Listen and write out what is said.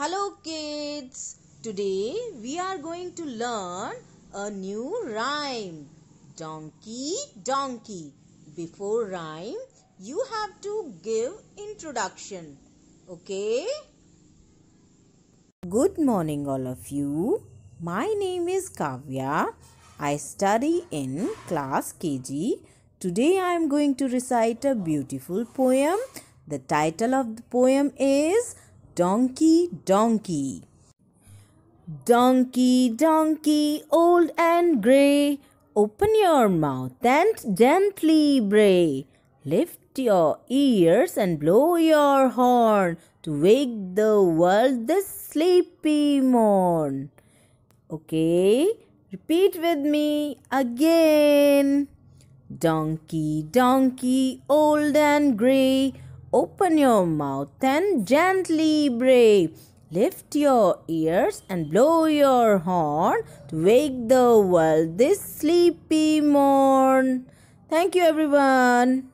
Hello kids! Today we are going to learn a new rhyme. Donkey, donkey. Before rhyme, you have to give introduction. Okay? Good morning all of you. My name is Kavya. I study in class KG. Today I am going to recite a beautiful poem. The title of the poem is donkey, donkey. Donkey, donkey, old and grey, open your mouth and gently bray. Lift your ears and blow your horn to wake the world this sleepy morn. Okay, repeat with me again. Donkey, donkey, old and grey, Open your mouth and gently breathe. Lift your ears and blow your horn to wake the world this sleepy morn. Thank you everyone.